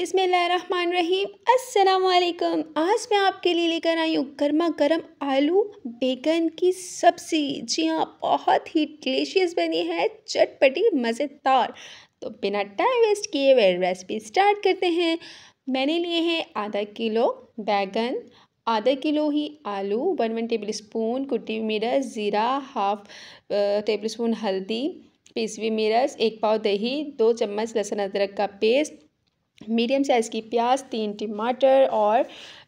बिसमीम असलकम आज मैं आपके लिए लेकर आई हूँ गर्मा गर्म आलू बेगन की सब्ज़ी जी हाँ बहुत ही डिलीशियस बनी है चटपटी मज़ेदार तो बिना टाइम वेस्ट किए वे रेसिपी स्टार्ट करते हैं मैंने लिए हैं आधा किलो बैगन आधा किलो ही आलू वन वन टेबल स्पून कुटी हुई मिर्च ज़ीरा हाफ टेबल स्पून हल्दी पीसवी मिर्च एक पाव दही दो चम्मच लहसुन अदरक का पेस्ट मीडियम साइज़ की प्याज तीन टमाटर और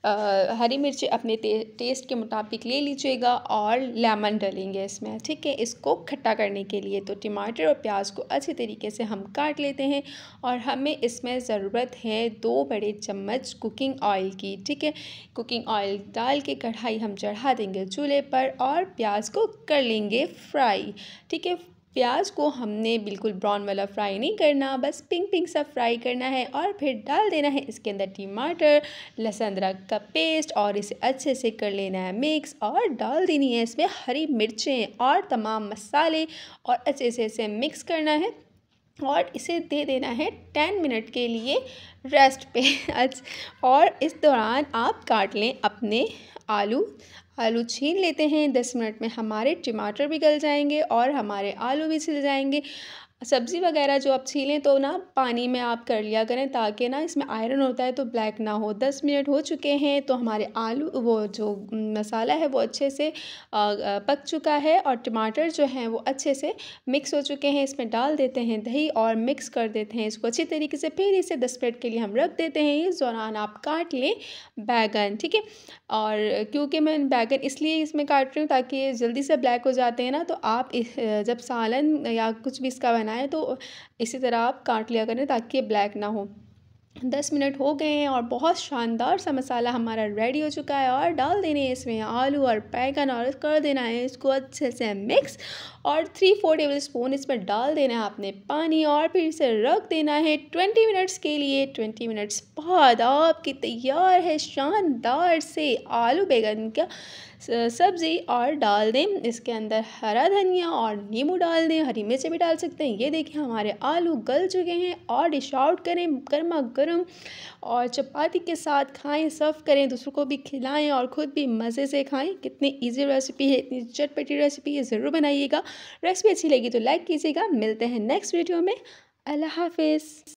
आ, हरी मिर्च अपने ते, टेस्ट के मुताबिक ले लीजिएगा और लेमन डालेंगे इसमें ठीक है इसको खट्टा करने के लिए तो टमाटर और प्याज को अच्छे तरीके से हम काट लेते हैं और हमें इसमें ज़रूरत है दो बड़े चम्मच कुकिंग ऑयल की ठीक है कुकिंग ऑयल डाल के कढ़ाई हम चढ़ा देंगे चूल्हे पर और प्याज को कर लेंगे फ्राई ठीक है प्याज को हमने बिल्कुल ब्राउन वाला फ्राई नहीं करना बस पिंक पिंक सा फ्राई करना है और फिर डाल देना है इसके अंदर टमाटर लहसुन अदरक का पेस्ट और इसे अच्छे से कर लेना है मिक्स और डाल देनी है इसमें हरी मिर्चें और तमाम मसाले और अच्छे से इसे मिक्स करना है और इसे दे देना है टेन मिनट के लिए रेस्ट पे और इस दौरान आप काट लें अपने आलू आलू छीन लेते हैं दस मिनट में हमारे टमाटर भी गल जाएंगे और हमारे आलू भी सिल जाएंगे सब्ज़ी वगैरह जो आप छीलें तो ना पानी में आप कर लिया करें ताकि ना इसमें आयरन होता है तो ब्लैक ना हो दस मिनट हो चुके हैं तो हमारे आलू वो जो मसाला है वो अच्छे से पक चुका है और टमाटर जो हैं वो अच्छे से मिक्स हो चुके हैं इसमें डाल देते हैं दही और मिक्स कर देते हैं इसको अच्छी तरीके से फिर इसे दस मिनट के लिए हम रख देते हैं इस दौरान आप काट लें बैगन ठीक है और क्योंकि मैं बैगन इसलिए इसमें काट रही हूँ ताकि जल्दी से ब्लैक हो जाते हैं ना तो आप जब सालन या कुछ भी इसका बना बनाए तो इसी तरह आप काट लिया करें ताकि ये ब्लैक ना हो दस मिनट हो गए हैं और बहुत शानदार सा मसाला हमारा रेडी हो चुका है और डाल देने हैं इसमें आलू और पैगन और कर देना है इसको अच्छे से मिक्स और थ्री फोर टेबल स्पून इसमें डाल देना है आपने पानी और फिर इसे रख देना है ट्वेंटी मिनट्स के लिए ट्वेंटी मिनट्स बाद आपकी तैयार है शानदार से आलू बैगन का सब्ज़ी और डाल दें इसके अंदर हरा धनिया और नींबू डाल दें हरी मिर्च भी डाल सकते हैं ये देखिए हमारे आलू गल चुके हैं और डिश आउट करें गर्मा गर्म और चपाती के साथ खाएं सर्व करें दूसरों को भी खिलाएं और ख़ुद भी मज़े से खाएं कितनी ईजी रेसिपी है इतनी चटपटी रेसिपी है ज़रूर बनाइएगा रेसिपी अच्छी लगी तो लाइक कीजिएगा मिलते हैं नेक्स्ट वीडियो में अल्लाह हाफिज़